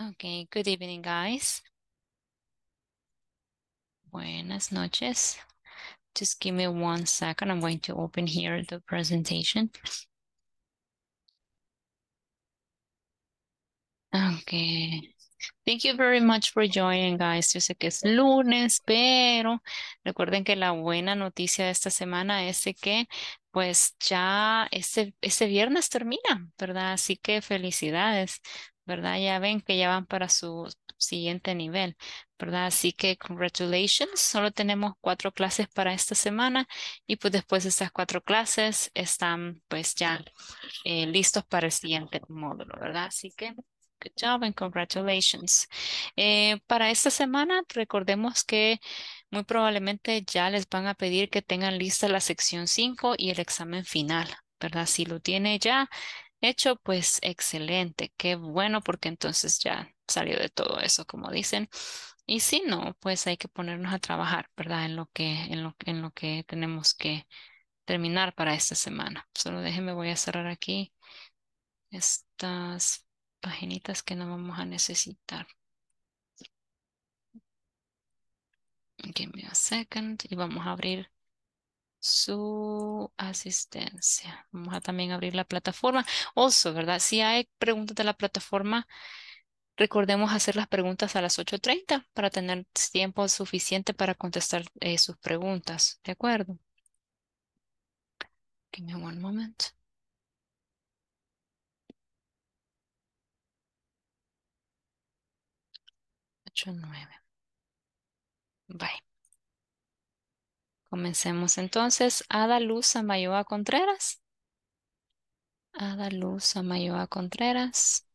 Okay, good evening, guys. Buenas noches. Just give me one second. I'm going to open here the presentation. Okay. Thank you very much for joining, guys. Yo sé que es lunes, pero recuerden que la buena noticia de esta semana es que pues ya este, este viernes termina, ¿verdad? Así que felicidades. ¿verdad? Ya ven que ya van para su siguiente nivel, ¿verdad? Así que congratulations, solo tenemos cuatro clases para esta semana y pues después de estas cuatro clases están pues ya eh, listos para el siguiente módulo, ¿verdad? Así que good job and congratulations. Eh, para esta semana recordemos que muy probablemente ya les van a pedir que tengan lista la sección 5 y el examen final, ¿verdad? Si lo tiene ya, hecho, pues excelente, qué bueno porque entonces ya salió de todo eso, como dicen. Y si no, pues hay que ponernos a trabajar, ¿verdad? En lo que, en lo, en lo que tenemos que terminar para esta semana. Solo déjenme, voy a cerrar aquí estas paginitas que no vamos a necesitar. Give me a second y vamos a abrir su asistencia. Vamos a también abrir la plataforma. Also, ¿verdad? Si hay preguntas de la plataforma, recordemos hacer las preguntas a las 8.30 para tener tiempo suficiente para contestar eh, sus preguntas. ¿De acuerdo? Give me one moment. 8.9 Bye. Comencemos entonces. Ada Luz Amayoa Contreras. Ada Luz Amayoa Contreras.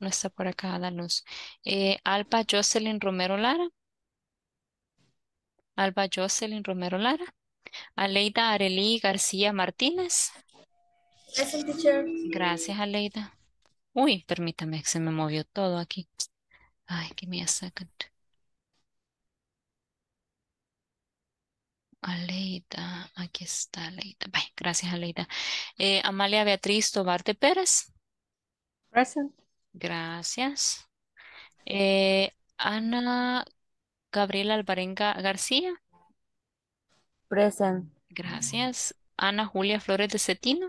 No está por acá Ada Luz. Eh, Alba Jocelyn Romero Lara. Alba Jocelyn Romero Lara. Aleida Arelí García Martínez. Gracias, Aleida. Uy, permítame, que se me movió todo aquí. Ay, que me second Aleida, aquí está Aleida. Gracias, Aleida. Eh, Amalia Beatriz Tobarte Pérez. Present. Gracias. Eh, Ana Gabriela Alvarenga García. Present. Gracias. Ana Julia Flores de Cetino.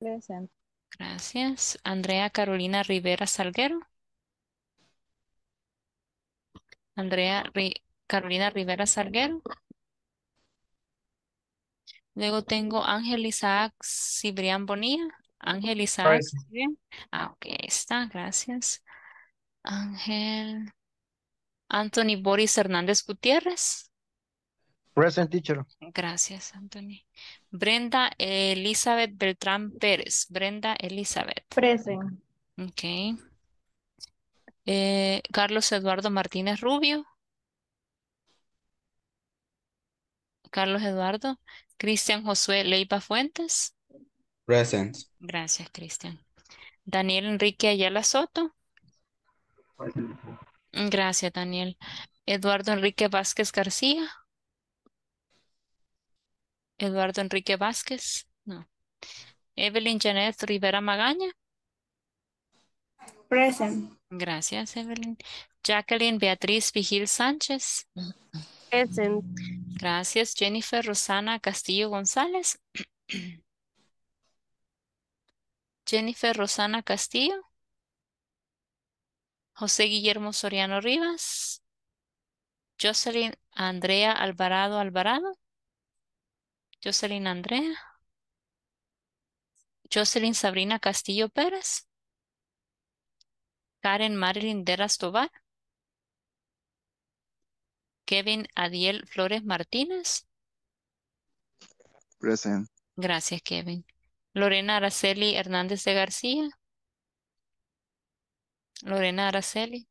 Present. Gracias. Andrea Carolina Rivera Salguero. Andrea Carolina Rivera Salguero. Luego tengo Ángel Isaac Cibrián Bonilla. Ángel Isaac. Ah, ok, está, gracias. Ángel. Anthony Boris Hernández Gutiérrez. Present teacher. Gracias, Anthony. Brenda Elizabeth Beltrán Pérez. Brenda Elizabeth. Present. Ok. Eh, Carlos Eduardo Martínez Rubio. Carlos Eduardo. Cristian Josué Leiva Fuentes. Present. Gracias, Cristian. Daniel Enrique Ayala Soto. Gracias, Daniel. Eduardo Enrique Vázquez García. Eduardo Enrique Vázquez. No. Evelyn Janet Rivera Magaña. Present. Gracias, Evelyn. Jacqueline Beatriz Vigil Sánchez. Gracias, Jennifer Rosana Castillo González. Jennifer Rosana Castillo. José Guillermo Soriano Rivas. Jocelyn Andrea Alvarado Alvarado. Jocelyn Andrea. Jocelyn Sabrina Castillo Pérez. Karen Marilyn Deras Tobar. Kevin Adiel Flores Martínez. Present. Gracias, Kevin. Lorena Araceli Hernández de García. Lorena Araceli.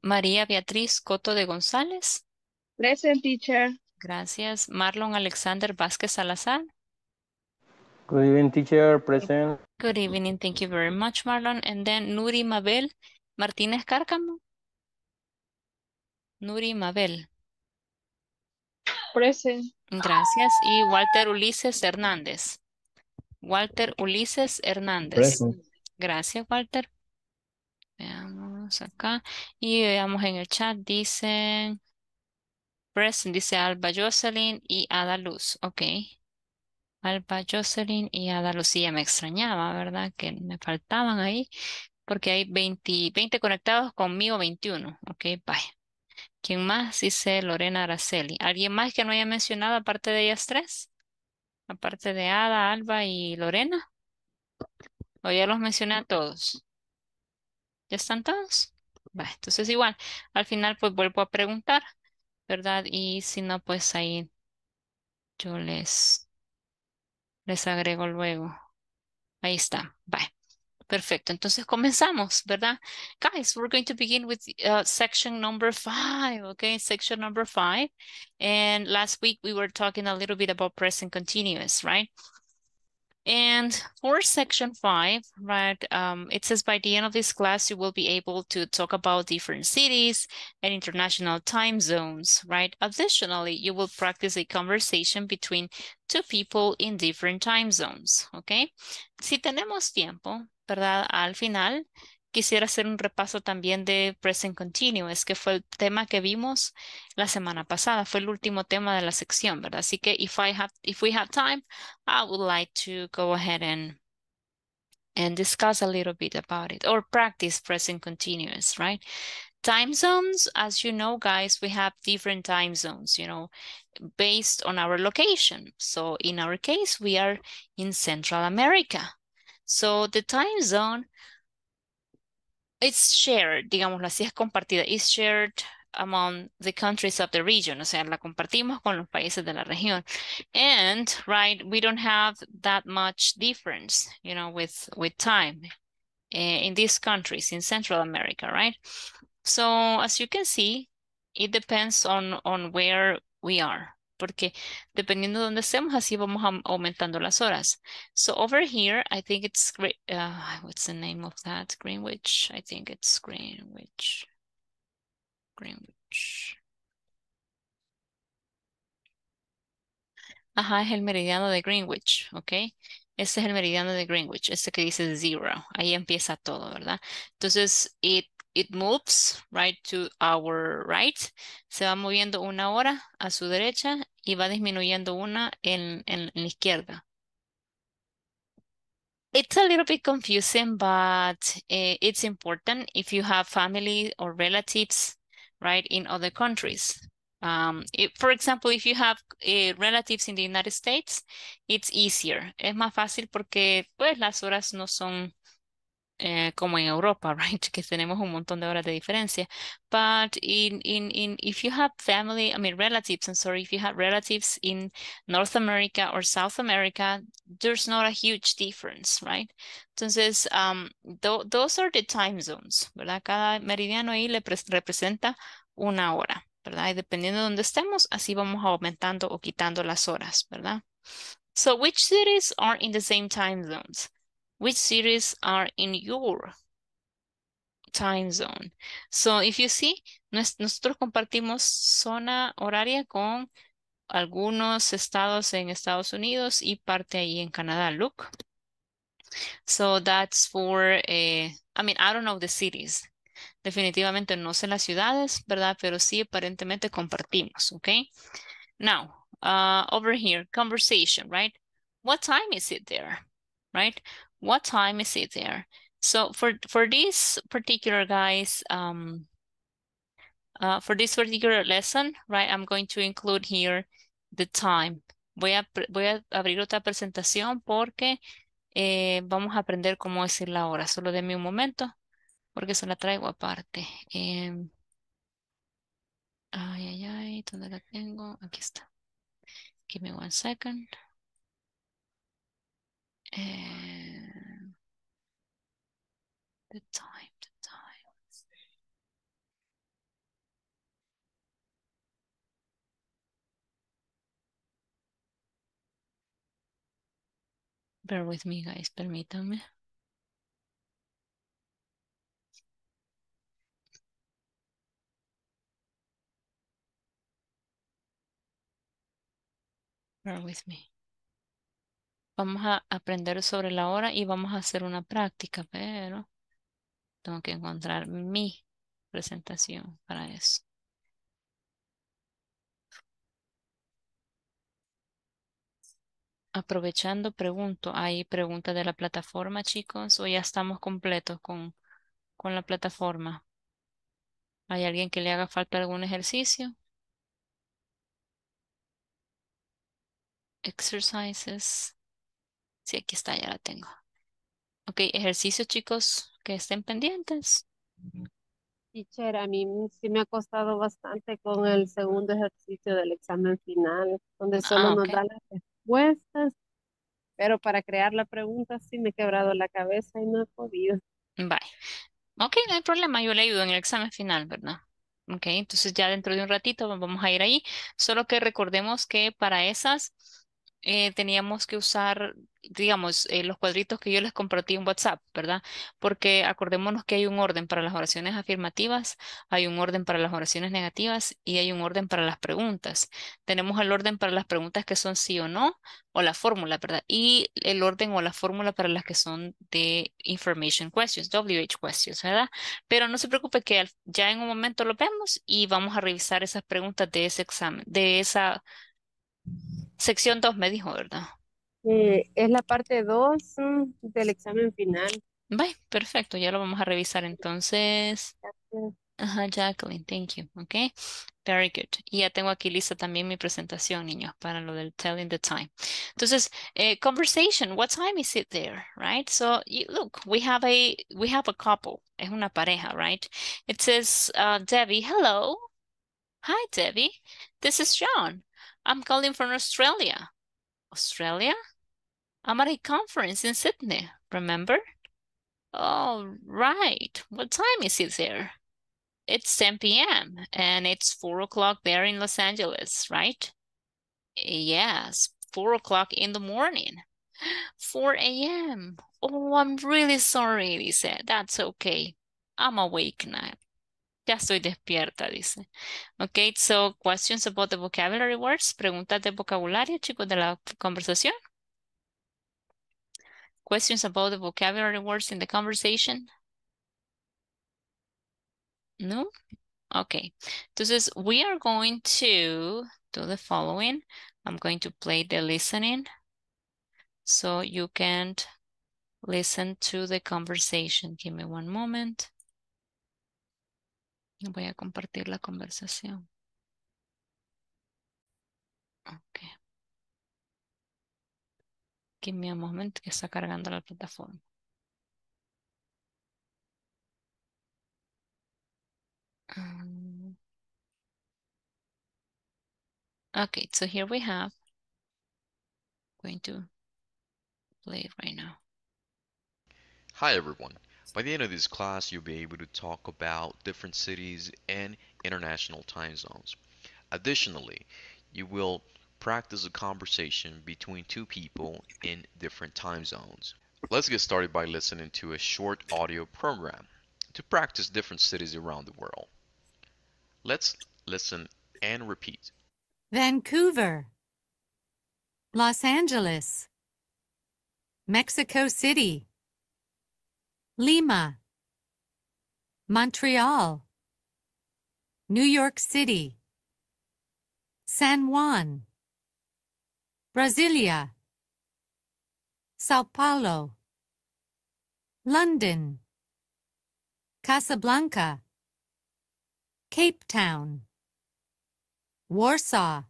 María Beatriz Coto de González. Present, teacher. Gracias. Marlon Alexander Vázquez Salazar. Good evening, teacher. Present. Good evening. Thank you very much, Marlon. And then Nuri Mabel Martínez Cárcamo. Nuri Mabel. Present. Gracias. Y Walter Ulises Hernández. Walter Ulises Hernández. Present. Gracias, Walter. Veamos acá. Y veamos en el chat. Dicen. present, dice Alba Jocelyn y Ada Luz. Ok. Alba Jocelyn y Ada ya Me extrañaba, ¿verdad? Que me faltaban ahí. Porque hay 20, 20 conectados conmigo, 21. Ok, vaya. ¿Quién más? Dice Lorena Araceli. ¿Alguien más que no haya mencionado aparte de ellas tres? Aparte de Ada, Alba y Lorena. ¿O ya los mencioné a todos? ¿Ya están todos? Va, entonces igual, al final pues vuelvo a preguntar, ¿verdad? Y si no, pues ahí yo les, les agrego luego. Ahí está, bye. Perfecto, entonces comenzamos, ¿verdad? Guys, we're going to begin with uh, section number five, okay? Section number five. And last week we were talking a little bit about present continuous, right? And for section five, right, um, it says by the end of this class, you will be able to talk about different cities and international time zones, right? Additionally, you will practice a conversation between two people in different time zones, okay? Si tenemos tiempo, Al final, quisiera hacer un repaso también de Present Continuous, que fue el tema que vimos la semana pasada, fue el último tema de la sección, ¿verdad? Así que if, I have, if we have time, I would like to go ahead and, and discuss a little bit about it, or practice Present Continuous, right? Time zones, as you know, guys, we have different time zones, you know, based on our location. So in our case, we are in Central America, So the time zone, it's shared, digámoslo así, es compartida. It's shared among the countries of the region, o sea, la compartimos con los países de la región. And, right, we don't have that much difference, you know, with, with time eh, in these countries, in Central America, right? So as you can see, it depends on, on where we are. porque dependiendo de dónde estemos, así vamos aumentando las horas. So over here, I think it's, ah, what's the name of that? Greenwich, I think it's Greenwich, Greenwich. Ajá, es el meridiano de Greenwich, ¿ok? Este es el meridiano de Greenwich, este que dice zero. Ahí empieza todo, ¿verdad? Entonces, it it moves right to our right. Se va moviendo una hora a su derecha y va disminuyendo una en, en, en la izquierda. It's a little bit confusing, but uh, it's important if you have family or relatives, right, in other countries. Um, it, for example, if you have uh, relatives in the United States, it's easier. Es más fácil porque pues las horas no son eh, como en Europa, right? Que tenemos un montón de horas de diferencia. But in, in, in, if you have family, I mean, relatives, I'm sorry, if you have relatives in North America or South America, there's not a huge difference, right? Entonces, um, th those are the time zones, ¿verdad? Cada meridiano ahí le representa una hora, ¿verdad? Y dependiendo de dónde estemos, así vamos aumentando o quitando las horas, ¿verdad? So, which cities are in the same time zones? which cities are in your time zone. So if you see, nosotros compartimos zona horaria con algunos estados en Estados Unidos y parte ahí en Canadá. Look. So that's for, eh, I mean, I don't know the cities. Definitivamente no sé las ciudades, ¿verdad? Pero sí aparentemente compartimos, ¿ok? Now, uh, over here, conversation, right? What time is it there, right? What time is it there? So for, for this particular guys, um, uh, for this particular lesson, right, I'm going to include here the time. Voy a, voy a abrir otra presentación porque eh, vamos a aprender cómo decir la hora. Solo de un momento porque se la traigo aparte. Eh, ay, ay, ay, ¿dónde la tengo? Aquí está. Give me one second. and the time, the time. Bear with me, guys, permítanme. Bear with me. Vamos a aprender sobre la hora y vamos a hacer una práctica, pero tengo que encontrar mi presentación para eso. Aprovechando, pregunto, ¿hay preguntas de la plataforma, chicos? ¿O ya estamos completos con, con la plataforma? ¿Hay alguien que le haga falta algún ejercicio? Exercises. Sí, aquí está, ya la tengo. Ok, ejercicio, chicos, que estén pendientes. Teacher, a mí sí me ha costado bastante con el segundo ejercicio del examen final, donde solo ah, nos dan las respuestas, pero para crear la pregunta sí me he quebrado la cabeza y no he podido. Bye. Ok, no hay problema, yo le ayudo en el examen final, ¿verdad? Ok, entonces ya dentro de un ratito vamos a ir ahí. Solo que recordemos que para esas eh, teníamos que usar, digamos, eh, los cuadritos que yo les compartí en WhatsApp, ¿verdad? Porque acordémonos que hay un orden para las oraciones afirmativas, hay un orden para las oraciones negativas y hay un orden para las preguntas. Tenemos el orden para las preguntas que son sí o no, o la fórmula, ¿verdad? Y el orden o la fórmula para las que son de information questions, WH questions, ¿verdad? Pero no se preocupe que ya en un momento lo vemos y vamos a revisar esas preguntas de ese examen, de esa Sección 2 me dijo, ¿verdad? Eh, mm. es la parte 2 mm, del examen final. Bye, perfecto, ya lo vamos a revisar entonces. Ajá, Jacqueline, thank you. Okay, very good. Y ya tengo aquí lista también mi presentación, niños, para lo del telling the time. Entonces, eh, conversation, what time is it there, right? So, look, we have a we have a couple, es una pareja, right? It says, uh, Debbie, hello. Hi, Debbie. This is John. I'm calling from Australia. Australia? I'm at a conference in Sydney, remember? Oh, right. What time is it there? It's 10 p.m. and it's 4 o'clock there in Los Angeles, right? Yes, 4 o'clock in the morning. 4 a.m. Oh, I'm really sorry, Lisa. That's okay. I'm awake now. Ya estoy despierta, dice. Ok, so questions about the vocabulary words. Preguntas de vocabulario, chicos, de la conversación. Questions about the vocabulary words in the conversation. No? Okay. Entonces, we are going to do the following. I'm going to play the listening so you can listen to the conversation. Give me one moment. Voy a compartir la conversación. Okay. Give me a moment que está cargando la plataforma. Ok. Ah. okay, so here we have going to play right now. Hi everyone. By the end of this class, you'll be able to talk about different cities and international time zones. Additionally, you will practice a conversation between two people in different time zones. Let's get started by listening to a short audio program to practice different cities around the world. Let's listen and repeat. Vancouver, Los Angeles, Mexico City. Lima, Montreal, New York City, San Juan, Brasilia, Sao Paulo, London, Casablanca, Cape Town, Warsaw,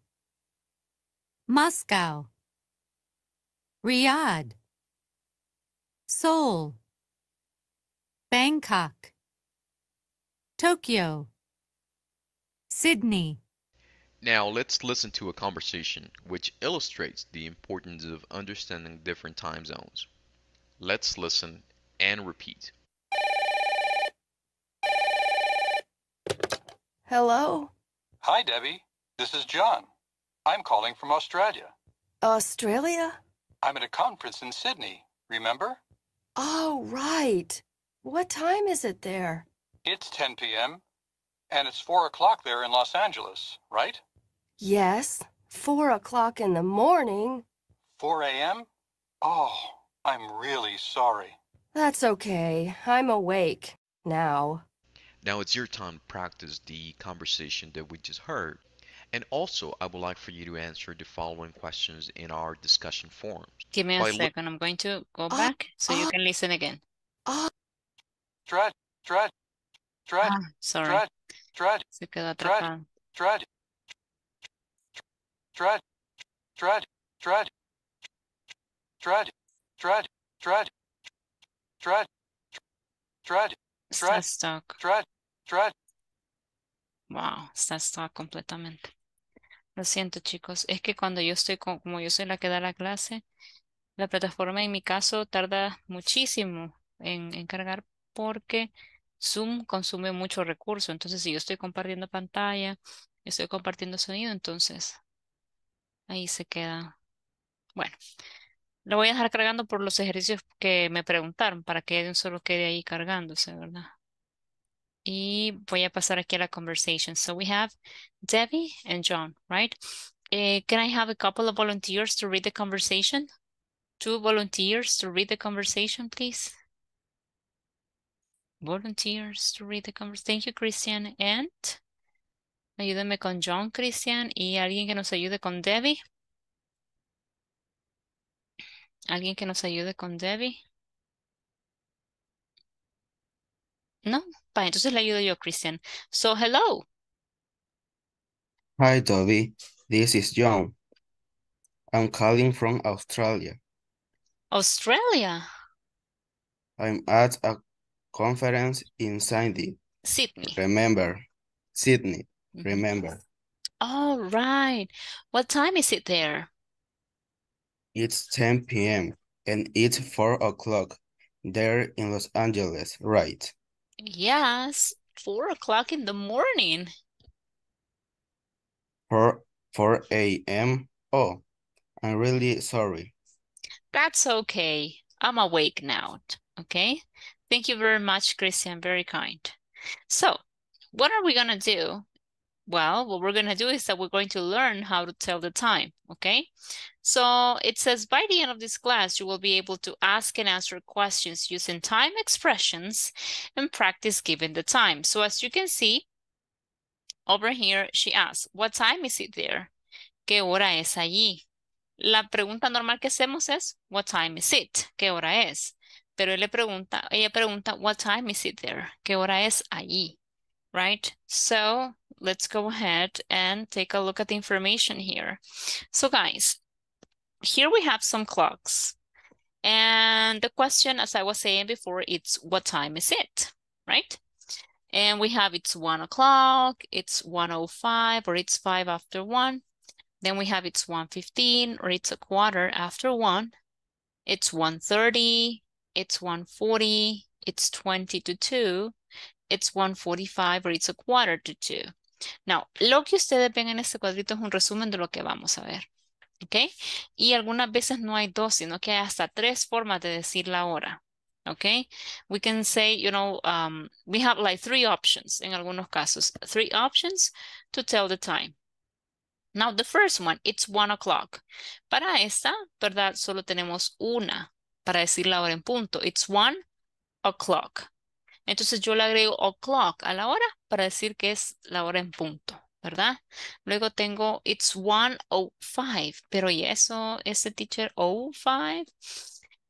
Moscow, Riyadh, Seoul, Bangkok, Tokyo, Sydney. Now let's listen to a conversation which illustrates the importance of understanding different time zones. Let's listen and repeat. Hello? Hi, Debbie. This is John. I'm calling from Australia. Australia? I'm at a conference in Sydney, remember? Oh, right. What time is it there? It's 10 p.m., and it's 4 o'clock there in Los Angeles, right? Yes, 4 o'clock in the morning. 4 a.m.? Oh, I'm really sorry. That's okay. I'm awake now. Now it's your time to practice the conversation that we just heard. And also, I would like for you to answer the following questions in our discussion forum. Give me By a second. I'm going to go uh, back uh, so you uh, can listen again. Uh, Ah, sorry. Se quedó atrapado. Está stuck. Wow, está stuck completamente. Lo siento, chicos. Es que cuando yo estoy, con, como yo soy la que da la clase, la plataforma en mi caso tarda muchísimo en, en cargar porque Zoom consume mucho recurso. Entonces, si yo estoy compartiendo pantalla, estoy compartiendo sonido, entonces ahí se queda. Bueno, lo voy a dejar cargando por los ejercicios que me preguntaron para que de solo quede ahí cargándose, ¿verdad? Y voy a pasar aquí a la conversation. So we have Debbie and John, right? Eh, can I have a couple of volunteers to read the conversation? Two volunteers to read the conversation, please. volunteers to read the conversation. Thank you, Christian. And ayúdame con John, Christian, y alguien que nos ayude con Debbie. Alguien que nos ayude con Debbie. No, pa, entonces le ayudo yo, Christian. So, hello. Hi, Debbie. This is John. I'm calling from Australia. Australia? I'm at a conference in Sydney. Sydney. Remember, Sydney, mm -hmm. remember. All right. What time is it there? It's 10 p.m. and it's 4 o'clock there in Los Angeles, right? Yes, 4 o'clock in the morning. 4, 4 a.m. Oh, I'm really sorry. That's okay. I'm awake now, okay? Thank you very much, Christian. Very kind. So what are we going to do? Well, what we're going to do is that we're going to learn how to tell the time, okay? So it says by the end of this class, you will be able to ask and answer questions using time expressions and practice given the time. So as you can see, over here, she asks, what time is it there? ¿Qué hora es allí? La pregunta normal que hacemos es, what time is it? ¿Qué hora es? pero él le pregunta, ella pregunta, what time is it there? ¿Qué hora es allí? Right? So let's go ahead and take a look at the information here. So guys, here we have some clocks. And the question, as I was saying before, it's what time is it, right? And we have it's 1 o'clock, it's 1.05, or it's 5 after 1. Then we have it's 1.15, or it's a quarter after 1. It's 1.30, it's 140, it's 20 to 2, it's 145 or it's a quarter to 2. Now, lo que ustedes ven en este cuadrito es un resumen de lo que vamos a ver. ¿Ok? Y algunas veces no hay dos, sino que hay hasta tres formas de decir la hora. ¿Ok? We can say, you know, um, we have like three options en algunos casos. Three options to tell the time. Now, the first one, it's one o'clock. Para esta, ¿verdad? Solo tenemos una para decir la hora en punto. It's one o'clock. Entonces yo le agrego o'clock a la hora para decir que es la hora en punto, ¿verdad? Luego tengo it's one o five, pero y eso, ese teacher o five.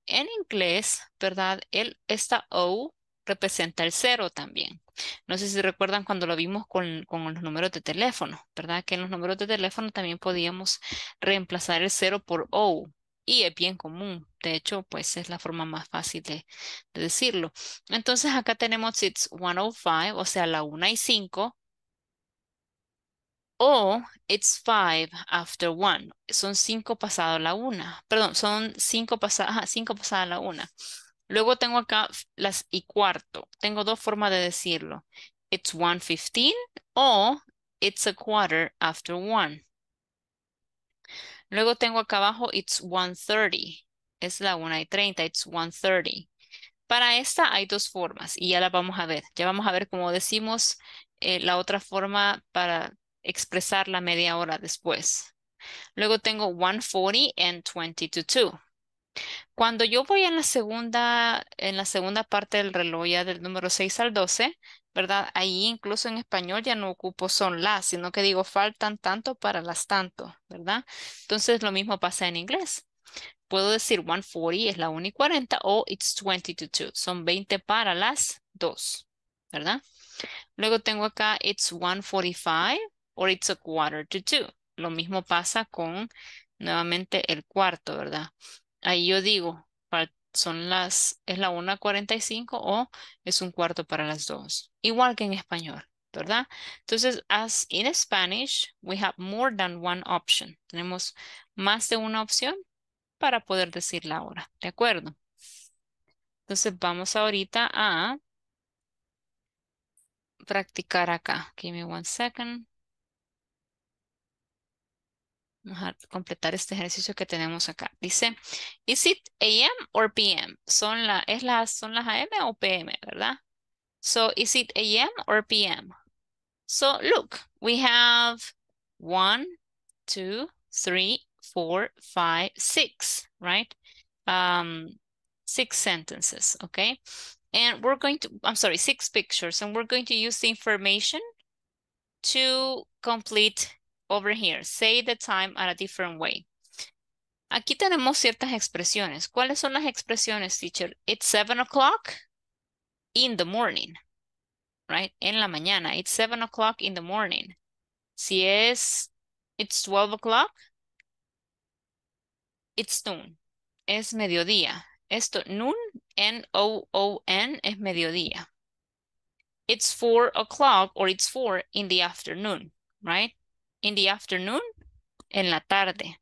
En inglés, ¿verdad? El, esta o representa el cero también. No sé si recuerdan cuando lo vimos con, con, los números de teléfono, ¿verdad? Que en los números de teléfono también podíamos reemplazar el cero por O, y es bien común. De hecho, pues es la forma más fácil de, decirlo. Entonces acá tenemos it's 105, o sea, la 1 y 5. O it's 5 after 1. Son 5 pasado la 1. Perdón, son 5 pasadas, 5 pasada la 1. Luego tengo acá las y cuarto. Tengo dos formas de decirlo. It's 1.15 o it's a quarter after 1. Luego tengo acá abajo, it's 1.30. Es la 1 y 30, it's 1.30. Para esta hay dos formas y ya la vamos a ver. Ya vamos a ver cómo decimos eh, la otra forma para expresar la media hora después. Luego tengo 1.40 and 20 to 2. Cuando yo voy en la segunda, en la segunda parte del reloj, ya del número 6 al 12, ¿verdad? Ahí incluso en español ya no ocupo son las, sino que digo faltan tanto para las tanto, ¿verdad? Entonces lo mismo pasa en inglés. Puedo decir 140 es la 1 y 40 o it's 20 to 2. Son 20 para las 2, ¿verdad? Luego tengo acá it's 145 or it's a quarter to 2. Lo mismo pasa con nuevamente el cuarto, ¿verdad? Ahí yo digo son las, es la 1.45 o es un cuarto para las dos. Igual que en español, ¿verdad? Entonces, as in Spanish, we have more than one option. Tenemos más de una opción para poder decir la hora, ¿de acuerdo? Entonces, vamos ahorita a practicar acá. Give me one second. Vamos a completar este ejercicio que tenemos acá. Dice, ¿is it AM or PM? ¿Son, la, es la, ¿Son las AM o PM, verdad? So, is it AM or PM? So, look, we have one, two, three, four, five, six, right? Um, six sentences, okay? And we're going to, I'm sorry, six pictures, and we're going to use the information to complete over here. Say the time at a different way. Aquí tenemos ciertas expresiones. ¿Cuáles son las expresiones, teacher? It's 7 o'clock in the morning, right? En la mañana. It's 7 o'clock in the morning. Si es, it's 12 o'clock, it's noon. Es mediodía. Esto, noon, N-O-O-N, es mediodía. It's 4 o'clock or it's 4 in the afternoon, right? in the afternoon, en la tarde.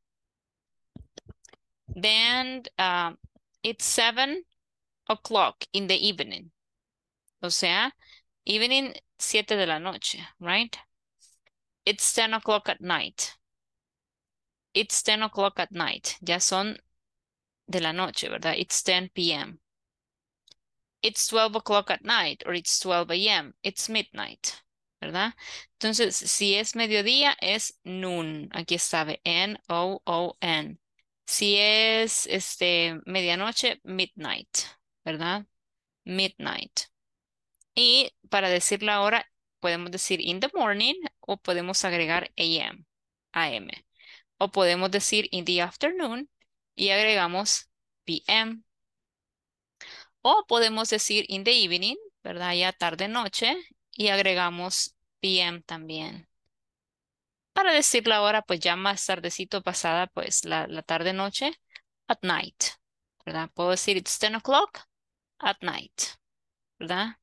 Then uh, it's seven o'clock in the evening. O sea, evening, siete de la noche, right? It's 10 o'clock at night. It's 10 o'clock at night. Ya son de la noche, ¿verdad? It's 10 p.m. It's 12 o'clock at night or it's 12 a.m. It's midnight. ¿verdad? Entonces, si es mediodía, es noon. Aquí está, N-O-O-N. Si es este, medianoche, midnight, ¿verdad? Midnight. Y para decir la hora, podemos decir in the morning o podemos agregar AM, AM. O podemos decir in the afternoon y agregamos PM. O podemos decir in the evening, ¿verdad? Ya tarde, noche, y agregamos PM también. Para decir la hora, pues ya más tardecito pasada, pues la, tarde-noche, at night, ¿verdad? Puedo decir it's 10 o'clock at night, ¿verdad?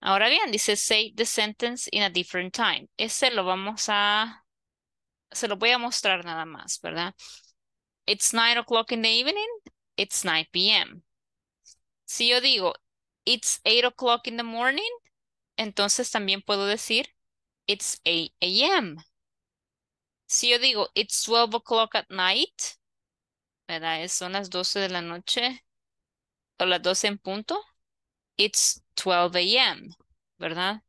Ahora bien, dice say the sentence in a different time. Ese lo vamos a, se lo voy a mostrar nada más, ¿verdad? It's 9 o'clock in the evening, it's 9 p.m. Si yo digo, it's 8 o'clock in the morning, entonces también puedo decir it's 8 a.m. Si yo digo it's 12 o'clock at night, ¿verdad? Son las 12 de la noche o las 12 en punto. It's 12 a.m., ¿verdad?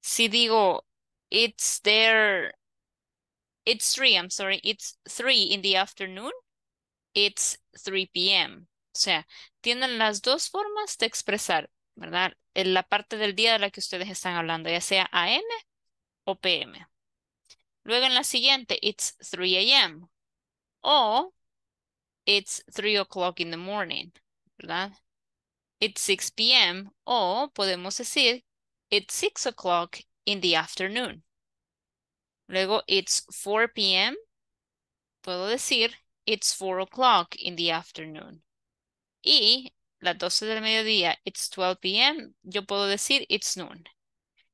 Si digo it's there, it's 3, I'm sorry, it's 3 in the afternoon, it's 3 p.m. O sea, tienen las dos formas de expresar ¿verdad? En la parte del día de la que ustedes están hablando, ya sea AM o PM. Luego en la siguiente, it's 3 a.m. o it's 3 o'clock in the morning, ¿verdad? It's 6 p.m. o podemos decir it's 6 o'clock in the afternoon. Luego, it's 4 p.m. Puedo decir, it's 4 o'clock in the afternoon. Y las 12 del mediodía, it's 12 p.m., yo puedo decir it's noon.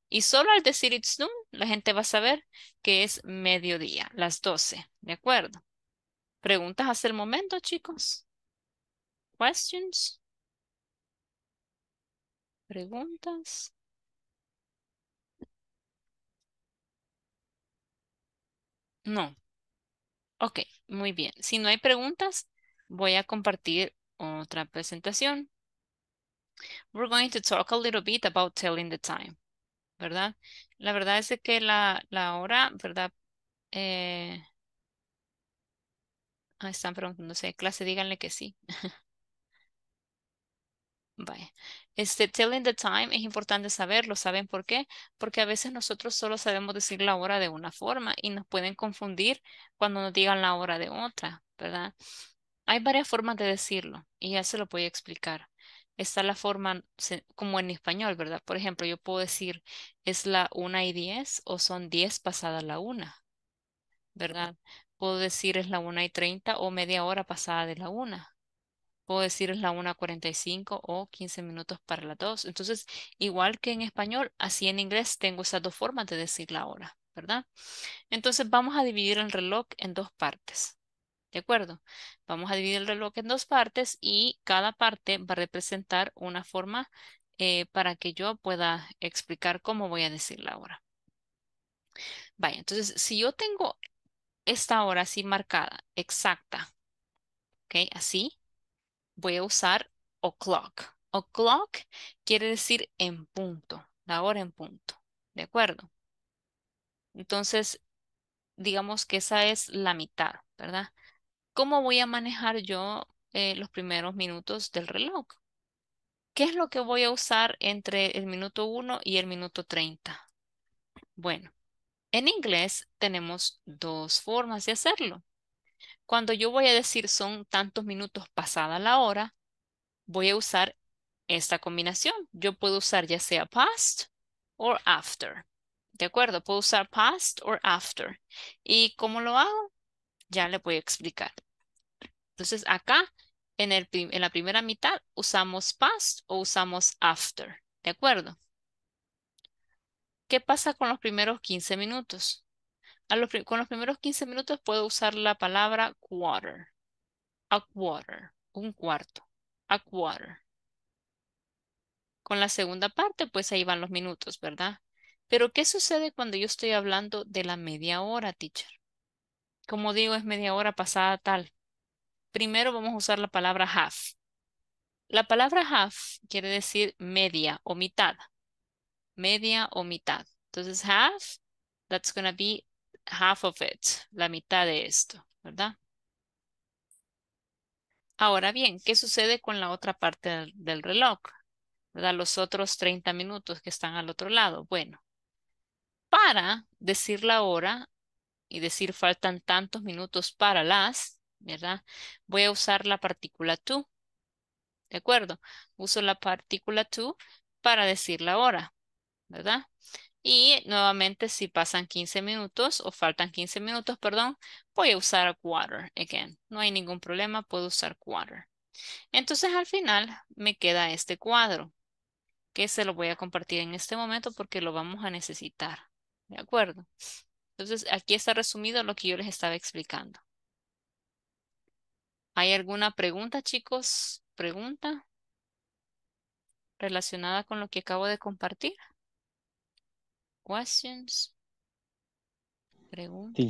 Y solo al decir it's noon, la gente va a saber que es mediodía, las 12, ¿de acuerdo? ¿Preguntas hasta el momento, chicos? ¿Questions? ¿Preguntas? No. Ok, muy bien. Si no hay preguntas, voy a compartir otra presentación. We're going to talk a little bit about telling the time, ¿verdad? La verdad es que la, la hora, ¿verdad? Eh, ah, están preguntándose, clase, díganle que sí. Vaya. Este telling the time es importante saberlo. ¿Saben por qué? Porque a veces nosotros solo sabemos decir la hora de una forma y nos pueden confundir cuando nos digan la hora de otra, ¿verdad? Hay varias formas de decirlo y ya se lo voy a explicar. Está la forma como en español, ¿verdad? Por ejemplo, yo puedo decir, ¿es la una y diez o son diez pasada la una? ¿Verdad? Puedo decir, ¿es la una y treinta o media hora pasada de la una? puedo decir es la y cinco o 15 minutos para la 2. Entonces, igual que en español, así en inglés tengo esas dos formas de decir la hora, ¿verdad? Entonces, vamos a dividir el reloj en dos partes. ¿De acuerdo? Vamos a dividir el reloj en dos partes y cada parte va a representar una forma eh, para que yo pueda explicar cómo voy a decir la hora. Vaya, entonces, si yo tengo esta hora así marcada, exacta, ¿ok? Así, voy a usar o'clock. O'clock quiere decir en punto, la hora en punto, ¿de acuerdo? Entonces, digamos que esa es la mitad, ¿verdad? ¿Cómo voy a manejar yo eh, los primeros minutos del reloj? ¿Qué es lo que voy a usar entre el minuto 1 y el minuto 30? Bueno, en inglés tenemos dos formas de hacerlo. Cuando yo voy a decir son tantos minutos pasada la hora, voy a usar esta combinación. Yo puedo usar ya sea past o after. ¿De acuerdo? Puedo usar past o after. ¿Y cómo lo hago? Ya le voy a explicar. Entonces acá en, la primera mitad usamos past o usamos after, ¿de acuerdo? ¿Qué pasa con los primeros 15 minutos? con los primeros 15 minutos puedo usar la palabra quarter. A quarter, un cuarto. A quarter. Con la segunda parte, pues ahí van los minutos, ¿verdad? Pero, ¿qué sucede cuando yo estoy hablando de la media hora, teacher? Como digo, es media hora pasada tal primero vamos a usar la palabra half. La palabra half quiere decir media o mitad. Media o mitad. Entonces, half, that's going to be half of it. La mitad de esto, ¿verdad? Ahora bien, ¿qué sucede con la otra parte del, reloj? ¿Verdad? Los otros 30 minutos que están al otro lado. Bueno, para decir la hora y decir faltan tantos minutos para las, ¿verdad? Voy a usar la partícula to. ¿De acuerdo? Uso la partícula to para decir la hora, ¿verdad? Y nuevamente, si pasan 15 minutos o faltan 15 minutos, perdón, voy a usar a quarter again. No hay ningún problema, puedo usar quarter. Entonces, al final me queda este cuadro, que se lo voy a compartir en este momento porque lo vamos a necesitar. ¿De acuerdo? Entonces, aquí está resumido lo que yo les estaba explicando. ¿Hay alguna pregunta, chicos? ¿Pregunta relacionada con lo que acabo de compartir? Questions. Pregunta.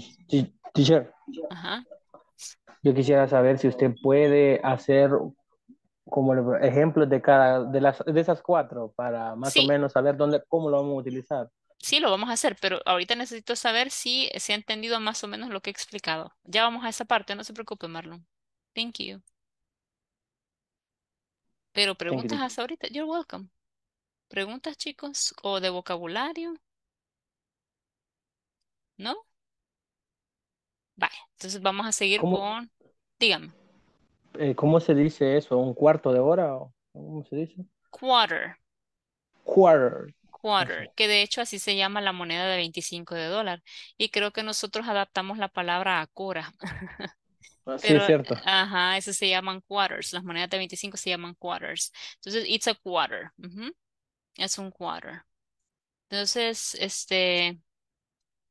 Teacher. Ajá. Yo quisiera saber si usted puede hacer como ejemplos de cada de las de esas cuatro para más o menos saber dónde cómo lo vamos a utilizar. Sí, lo vamos a hacer, pero ahorita necesito saber si se ha entendido más o menos lo que he explicado. Ya vamos a esa parte, no se preocupe, Marlon. Thank you. Pero preguntas hasta ahorita. You're welcome. ¿Preguntas, chicos? ¿O de vocabulario? ¿No? Vale, entonces vamos a seguir con... Dígame. Eh, ¿Cómo se dice eso? ¿Un cuarto de hora? O... ¿Cómo se dice? Quarter. Quarter. Quarter, que de hecho así se llama la moneda de 25 de dólar. Y creo que nosotros adaptamos la palabra a cura Ah, es cierto. Ajá, esas se llaman quarters. Las monedas de 25 se llaman quarters. Entonces, it's a quarter. Es un quarter. Entonces, este,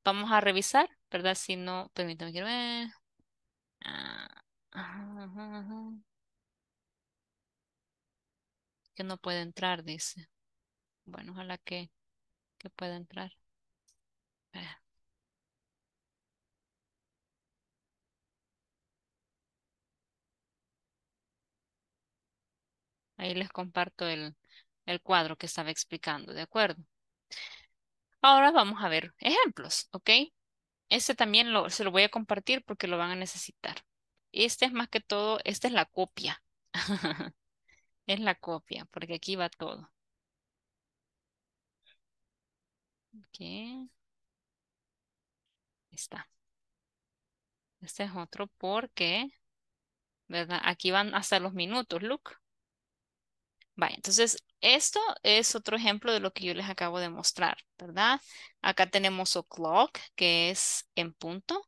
vamos a revisar, ¿verdad? Si no, permítame, quiero ver. Ah, que no puede entrar, dice. Bueno, ojalá que, que pueda entrar. Ahí les comparto el, cuadro que estaba explicando, ¿de acuerdo? Ahora vamos a ver ejemplos, ¿ok? Este también se lo voy a compartir porque lo van a necesitar. Este es más que todo, esta es la copia. es la copia, porque aquí va todo. Ok. Está. Este es otro porque, ¿verdad? Aquí van hasta los minutos, look entonces esto es otro ejemplo de lo que yo les acabo de mostrar, ¿verdad? Acá tenemos o'clock, que es en punto.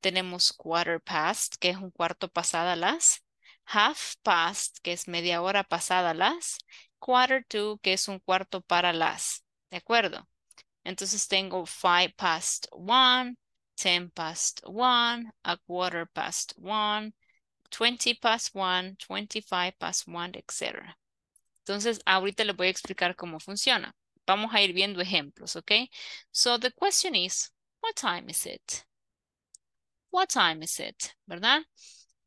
Tenemos quarter past, que es un cuarto pasada las. Half past, que es media hora pasada las. Quarter to, que es un cuarto para las. ¿De acuerdo? Entonces tengo five past one, ten past one, a quarter past one, twenty past one, twenty-five past one, etc. Entonces, ahorita les voy a explicar cómo funciona. Vamos a ir viendo ejemplos, ¿ok? So, the question is, what time is it? What time is it? ¿Verdad?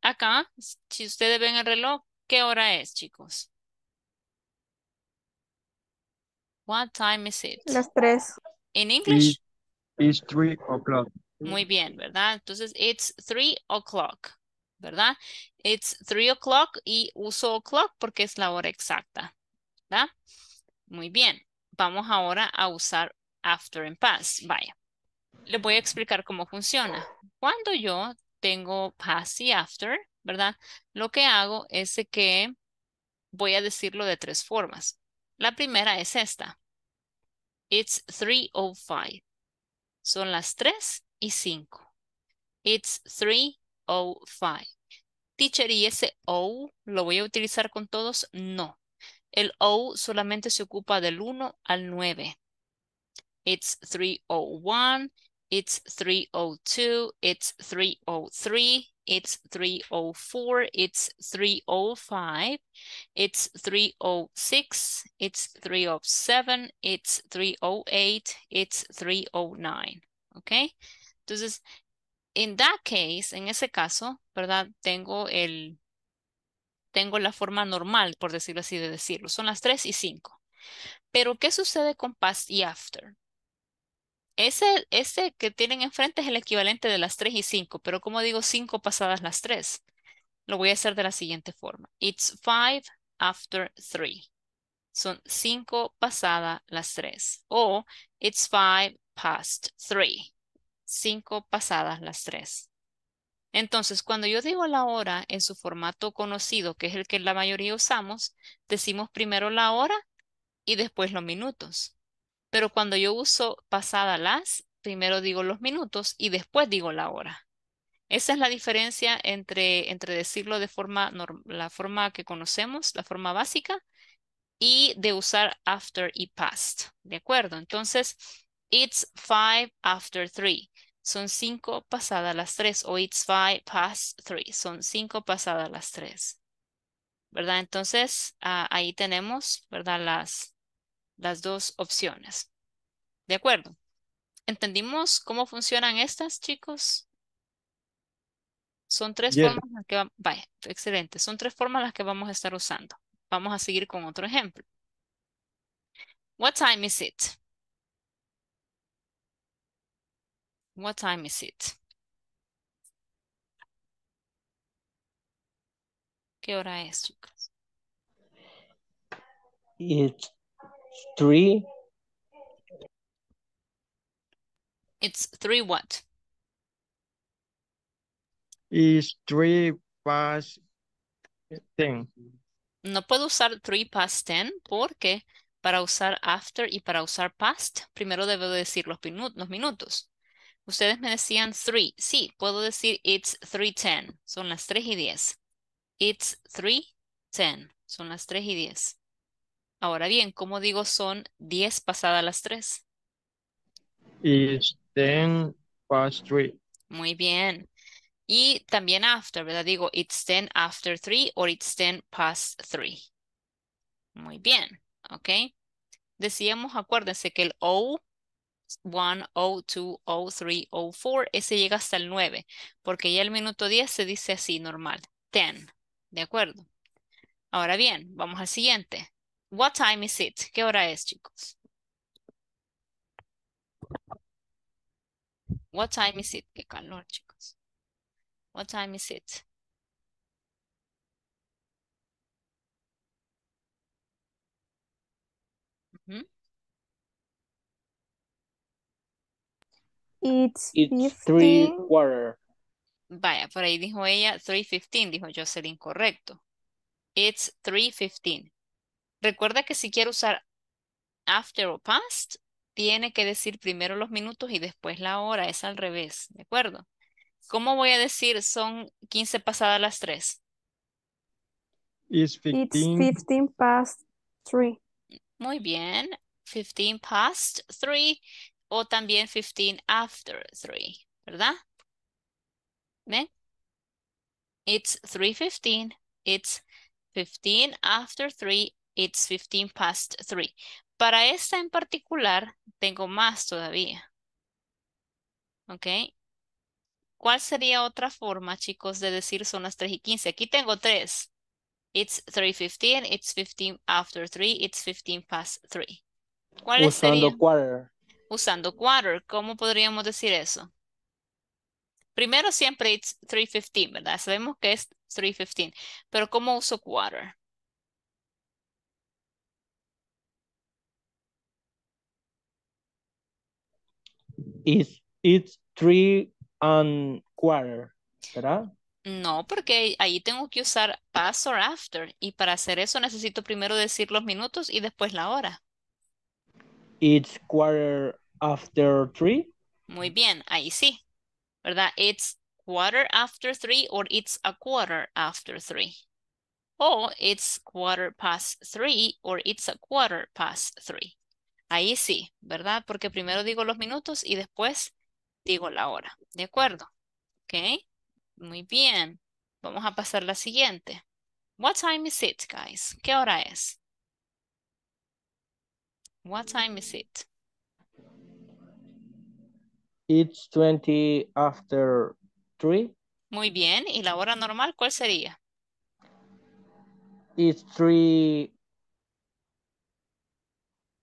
Acá, si ustedes ven el reloj, ¿qué hora es, chicos? What time is it? Las tres. ¿En inglés? It's three o'clock. Muy bien, ¿verdad? Entonces, it's three o'clock. ¿verdad? It's three o'clock y uso o'clock porque es la hora exacta, ¿verdad? Muy bien, vamos ahora a usar after and past, vaya. Les voy a explicar cómo funciona. Cuando yo tengo past y after, ¿verdad? Lo que hago es que voy a decirlo de tres formas. La primera es esta. It's 3.05. Son las 3 y 5. It's 3 o5. Teacher, ¿y ese O lo voy a utilizar con todos? No. El O solamente se ocupa del 1 al 9. It's 301, it's 302, it's 303, it's 304, it's 305, it's 306, it's 307, it's 308, it's 309. ¿Ok? Entonces, in that case, en ese caso, ¿verdad? Tengo el, tengo la forma normal, por decirlo así, de decirlo. Son las 3 y 5. Pero, ¿qué sucede con past y after? Ese, ese que tienen enfrente es el equivalente de las 3 y 5, pero como digo 5 pasadas las 3, lo voy a hacer de la siguiente forma. It's 5 after 3. Son 5 pasadas las 3. O it's 5 past 3 cinco pasadas las tres. Entonces, cuando yo digo la hora en su formato conocido, que es el que la mayoría usamos, decimos primero la hora y después los minutos. Pero cuando yo uso pasada las, primero digo los minutos y después digo la hora. Esa es la diferencia entre, entre decirlo de forma, la forma que conocemos, la forma básica, y de usar after y past. ¿De acuerdo? Entonces, It's five after three. Son cinco pasadas las tres. O it's five past three. Son cinco pasadas las tres. ¿Verdad? Entonces, ah, ahí tenemos, ¿verdad? Las, las dos opciones. ¿De acuerdo? ¿Entendimos cómo funcionan estas, chicos? Son tres formas las que excelente. Son tres formas las que vamos a estar usando. Vamos a seguir con otro ejemplo. What time is it? What time is it? ¿Qué hora es, Lucas? It's three. It's three what? It's three past ten. No puedo usar three past ten porque para usar after y para usar past, primero debo decir los minutos. Ustedes me decían 3. Sí, puedo decir it's 3.10. Son las 3 y 10. It's 3.10. Son las 3 y 10. Ahora bien, ¿cómo digo son 10 pasadas las 3? It's 10 past 3. Muy bien. Y también after, ¿verdad? Digo it's 10 after 3 o it's 10 past 3. Muy bien, ¿ok? Decíamos, acuérdense que el O 1, 0, 0, 2, 3, 0, 4, ese llega hasta el 9, porque ya el minuto 10 se dice así, normal, 10, ¿de acuerdo? Ahora bien, vamos al siguiente. What time is it? ¿Qué hora es, chicos? What time is it? Qué calor, chicos. What time is it? It's, Vaya, por ahí dijo ella 3.15, dijo yo ser incorrecto. It's 3.15. Recuerda que si quiero usar after o past, tiene que decir primero los minutos y después la hora, es al revés, ¿de acuerdo? ¿Cómo voy a decir son 15 pasadas las 3? It's 15 past 3. Muy bien, 15 past 3 o también 15 after 3, ¿verdad? ¿Ven? It's 3.15, it's 15 after 3, it's 15 past 3. Para esta en particular, tengo más todavía. ¿Ok? ¿Cuál sería otra forma, chicos, de decir son las 3 y 15? Aquí tengo 3. It's 3.15, it's 15 after 3, it's 15 past 3. ¿Cuál Usando quarter usando quarter, ¿Cómo podríamos decir eso? Primero siempre it's 315, ¿verdad? Sabemos que es 315, pero ¿cómo uso quarter? It's, it's three and quarter, ¿verdad? No, porque ahí tengo que usar past or after y para hacer eso necesito primero decir los minutos y después la hora. It's quarter after three. Muy bien, ahí sí, ¿verdad? It's quarter after three or it's a quarter after three. O it's quarter past three or it's a quarter past three. Ahí sí, ¿verdad? Porque primero digo los minutos y después digo la hora. ¿De acuerdo? Ok, muy bien. Vamos a pasar la siguiente. What time is it, guys? ¿Qué hora es? What time is it? It's 20 after 3. Muy bien. ¿Y la hora normal cuál sería? It's 3...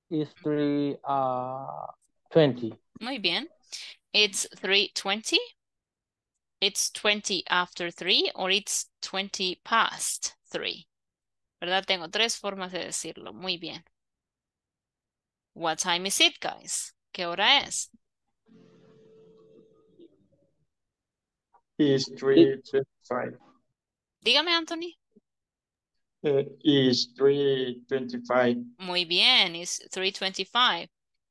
It's 3... 20. Uh, Muy bien. It's 3.20. It's 20 after 3 or it's 20 past 3. ¿Verdad? Tengo tres formas de decirlo. Muy bien. What time is it, guys? ¿Qué hora es? It's 3.25. Dígame, Anthony. Uh, it's 3.25. Muy bien, it's 3.25.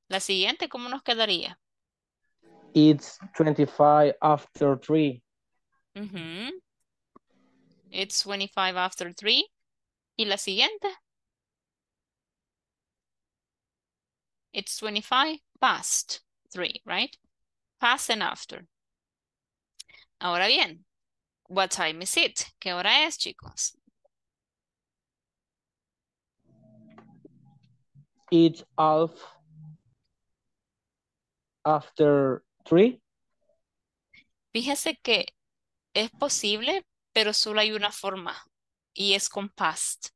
La siguiente, ¿cómo nos quedaría? It's 25 after 3. Uh It's 25 after 3. ¿Y la siguiente? It's 25 past 3, right? Past and after. Ahora bien, what time is it? ¿Qué hora es, chicos? It's half after 3. Fíjese que es posible, pero solo hay una forma y es con past.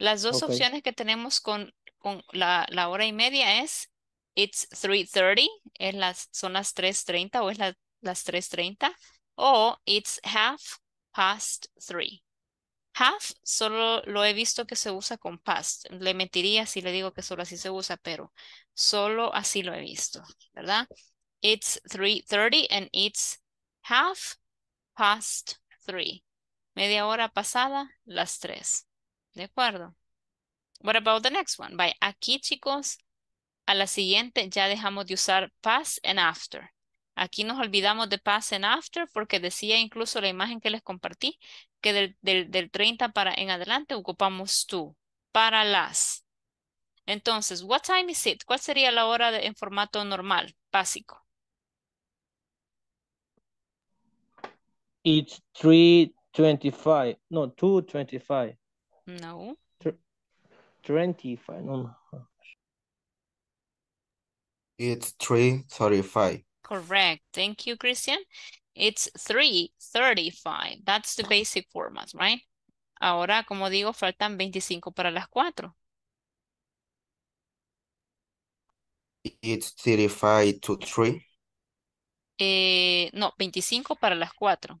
Las dos opciones que tenemos con, la, hora y media es it's 3.30, es las, son las 3.30 o es las 3.30, o it's half past 3. Half solo lo he visto que se usa con past. Le mentiría si le digo que solo así se usa, pero solo así lo he visto, ¿verdad? It's 3.30 and it's half past 3. Media hora pasada, las 3. ¿De acuerdo? What about the next one? Bye. Aquí, chicos, a la siguiente ya dejamos de usar past and after. Aquí nos olvidamos de past and after porque decía incluso la imagen que les compartí que del, 30 para en adelante ocupamos to para las. Entonces, what time is it? ¿Cuál sería la hora en formato normal, básico? It's 3.25, no, 2.25. No. 25. It's 335. Correct. Thank you, Christian. It's 335. That's the basic format, right? Ahora, como digo, faltan 25 para las 4. It's 35 to 3. Eh, no, 25 para las 4.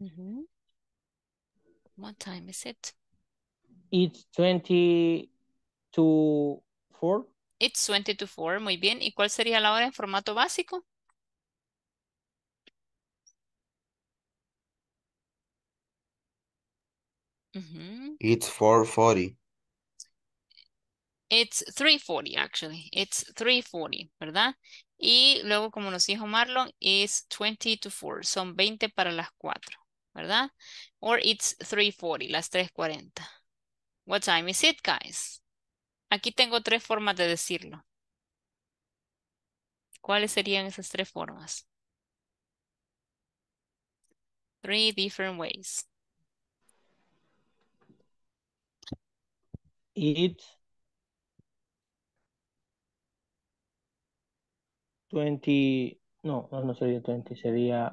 -hmm. What time is it? It's 20 to 4. It's 20 to 4, muy bien. ¿Y cuál sería la hora en formato básico? It's 4.40. It's 3.40, actually. It's 3.40, ¿verdad? Y luego, como nos dijo Marlon, it's 20 to 4. Son 20 para las 4. ¿verdad? Or it's 3.40, las 3.40. What time is it, guys? Aquí tengo tres formas de decirlo. ¿Cuáles serían esas tres formas? Three different ways. It's 20, no, no sería 20, sería...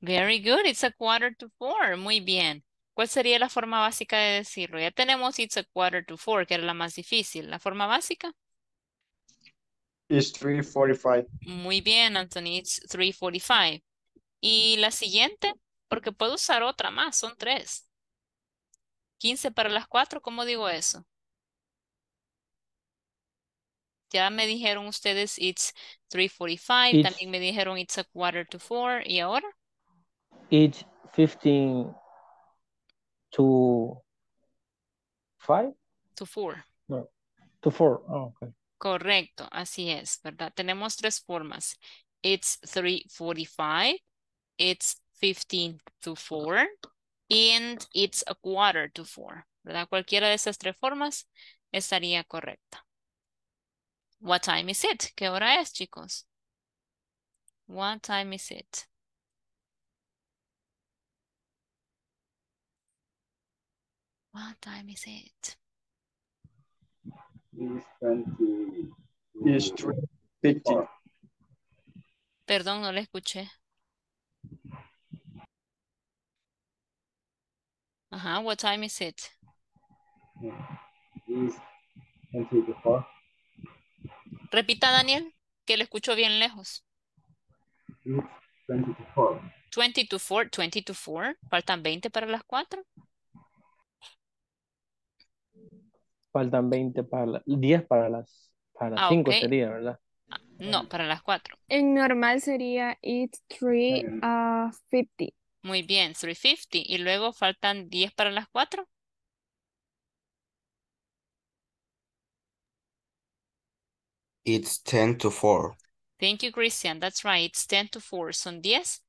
Very good. It's a quarter to four. Muy bien. ¿Cuál sería la forma básica de decirlo? Ya tenemos it's a quarter to four, que era la más difícil. ¿La forma básica? It's 3.45. Muy bien, Anthony. It's 3.45. ¿Y la siguiente? Porque puedo usar otra más. Son tres. 15 para las cuatro. ¿Cómo digo eso? Ya me dijeron ustedes it's 3.45, también me dijeron it's a quarter to four, ¿y ahora? It's 15 to five? To 4. No, to 4, oh, okay. Correcto, así es, ¿verdad? Tenemos tres formas. It's 3.45, it's 15 to 4, and it's a quarter to 4, ¿verdad? Cualquiera de esas tres formas estaría correcta. What time is it? ¿Qué hora es, chicos? What time is it? What time is it? It's 20. It's Perdón, no le escuché. Ajá, what time is it? It's 20 Repita, Daniel, que lo escucho bien lejos. 20 to 20 to 4, Faltan 20 para las 4. Faltan 20 para las... 10 para las... Para las ah, 5 sería, ¿verdad? Ah, no, para las 4. En normal sería it's 3 a 50. Muy bien, 350. Y luego faltan 10 para las 4. It's 10 to 4. Thank you, Christian. That's right. It's 10 to 4. Son 10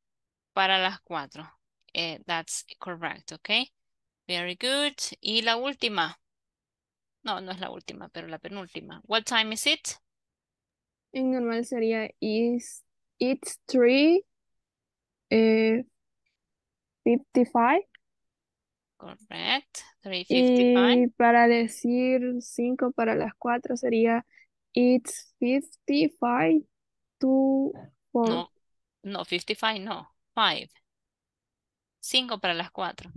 para las 4. Eh, that's correct, okay? Very good. Y la última. No, no es la última, pero la penúltima. What time is it? En normal sería is it's 3 eh, 55. Correct. 3.55. Y para decir 5 para las 4 sería It's 55 to 4. No, no, 55 no. 5. 5 para las 4.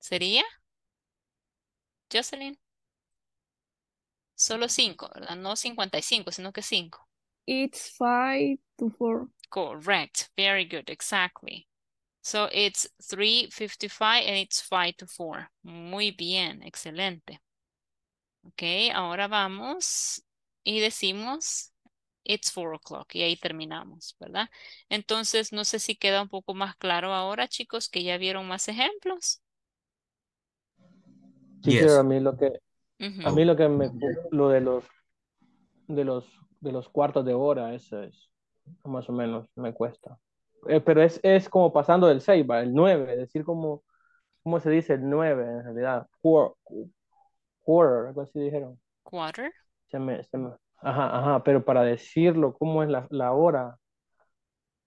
¿Sería? Jocelyn. Solo 5, ¿verdad? No 55, sino que 5. It's 5 to 4. Correct. Very good. Exactly. So it's 3.55 and it's 5 to 4. Muy bien. Excelente. Ok, ahora vamos y decimos it's four o'clock y ahí terminamos, ¿verdad? Entonces, no sé si queda un poco más claro ahora, chicos, que ya vieron más ejemplos. Sí, pero a mí lo que me cuesta, a mí lo que me lo de los de los de los cuartos de hora, eso es más o menos me cuesta. Eh, pero es, es como pasando del 6, ¿va? el 9, es decir, como, ¿cómo se dice el 9 en realidad? Four, quarter, algo así dijeron. Quarter. Se me, se me, ajá, ajá, pero para decirlo, ¿cómo es la, la, hora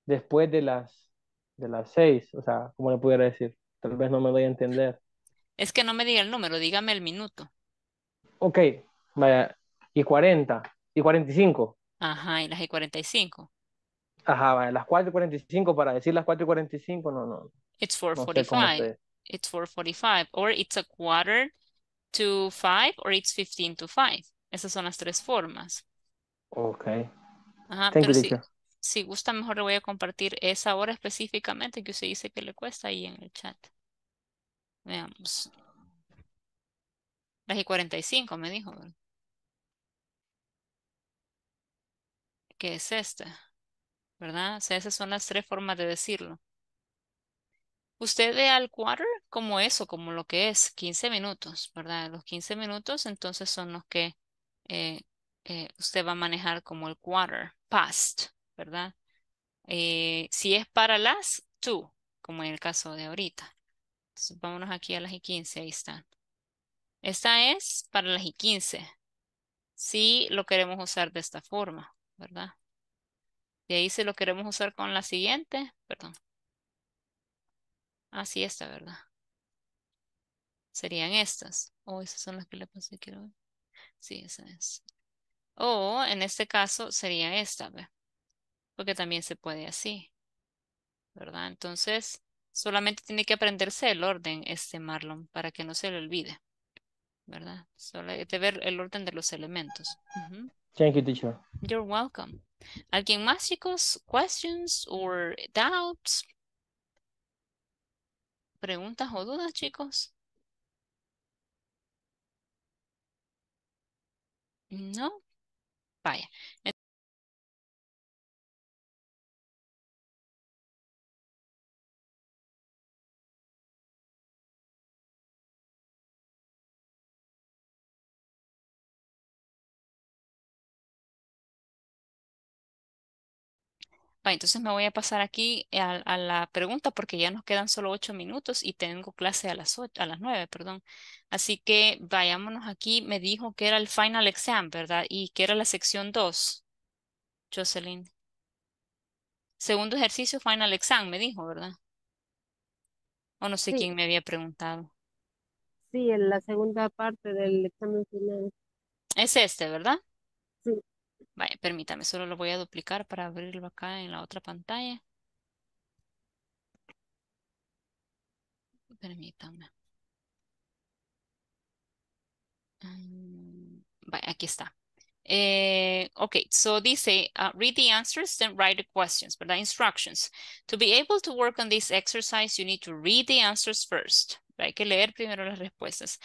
después de las, de las seis? O sea, ¿cómo le pudiera decir? Tal vez no me voy a entender. Es que no me diga el número, dígame el minuto. Ok, vaya, y 40, y 45. Ajá, y las y 45. Ajá, vaya, las 4 y cinco. para decir las cuatro y cinco, no, no. It's 4.45. forty five. It's 4.45, or it's a quarter to 5 or it's 15 to 5. Esas son las tres formas. Ok. Ajá, si, gusta, mejor le voy a compartir esa hora específicamente que usted dice que le cuesta ahí en el chat. Veamos. Las y 45 me dijo. ¿Qué es esta? ¿Verdad? O sea, esas son las tres formas de decirlo. Usted ve al quarter como eso, como lo que es, 15 minutos, ¿verdad? Los 15 minutos entonces son los que eh, eh, usted va a manejar como el quarter, past, ¿verdad? Eh, si es para las, tú como en el caso de ahorita. Entonces vámonos aquí a las y 15, ahí está. Esta es para las y 15. Si lo queremos usar de esta forma, ¿verdad? Y ahí si lo queremos usar con la siguiente, perdón, Así esta, ¿verdad? Serían estas. O oh, esas son las que le pasé, quiero ver. Sí, esa es. O en este caso sería esta, ¿verdad? Porque también se puede así. ¿Verdad? Entonces, solamente tiene que aprenderse el orden, este Marlon, para que no se le olvide. ¿Verdad? Solo hay que ver el orden de los elementos. Thank you, teacher. You're welcome. ¿Alguien más, chicos? Questions or doubts? preguntas o dudas, chicos? No, vaya. entonces me voy a pasar aquí a, la pregunta porque ya nos quedan solo ocho minutos y tengo clase a las, ocho, a las nueve, perdón. Así que vayámonos aquí. Me dijo que era el final exam, ¿verdad? Y que era la sección dos, Jocelyn. Segundo ejercicio, final exam, me dijo, ¿verdad? O no sé quién me había preguntado. Sí, en la segunda parte del examen final. Es este, ¿verdad? permítame, solo lo voy a duplicar para abrirlo acá en la otra pantalla. Permítame. Mm, aquí está. Eh, ok, so dice, uh, read the answers, then write the questions, ¿verdad? Instructions. To be able to work on this exercise, you need to read the answers first. Hay que leer primero las respuestas.